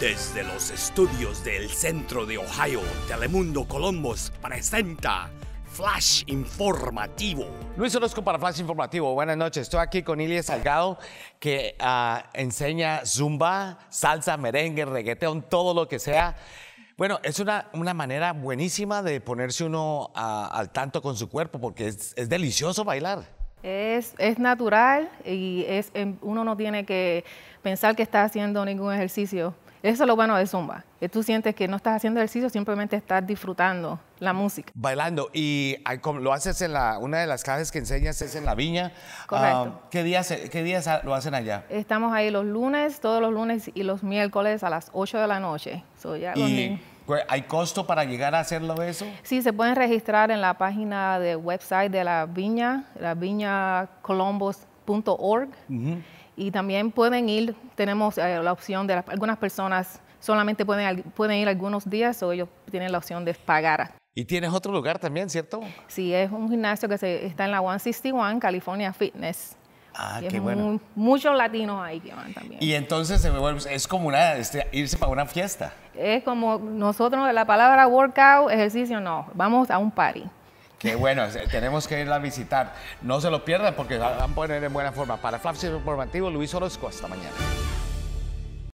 Desde los estudios del centro de Ohio, Telemundo Columbus presenta Flash Informativo. Luis Orozco para Flash Informativo. Buenas noches. Estoy aquí con Ilia Salgado, que ah, enseña zumba, salsa, merengue, reggaetón, todo lo que sea. Bueno, es una, manera buenísima de ponerse uno ah, al tanto con su cuerpo porque es, delicioso bailar. Es, natural y es, em, uno no tiene que pensar que está haciendo ningún ejercicio eso es lo bueno de Zumba, que tú sientes que no estás haciendo ejercicio, simplemente estás disfrutando la música. Bailando, y lo haces en la, una de las clases que enseñas es en la viña. Correcto. Ah, ¿qué, días, ¿Qué días lo hacen allá? Estamos ahí los lunes, todos los lunes y los miércoles a las 8 de la noche. y... Pues, ¿Hay costo para llegar a hacerlo eso? Sí, se pueden registrar en la página de website de la viña, la viñacolombos.org. Y también pueden ir, tenemos eh, la opción de algunas personas solamente pueden, ir algunos días o ellos tienen la opción de pagar. Y tienes otro lugar también, ¿cierto? Sí, es un gimnasio que se, está en la 161 California Fitness. Ah, qué bueno. muchos latinos ahí que van también. Y entonces es como una, este, irse para una fiesta. Es como nosotros, la palabra workout, ejercicio, no. Vamos a un party. Que bueno, tenemos que irla a visitar. No se lo pierdan porque van a poner en buena forma. Para Flaps Informativo, Luis Orozco, hasta mañana.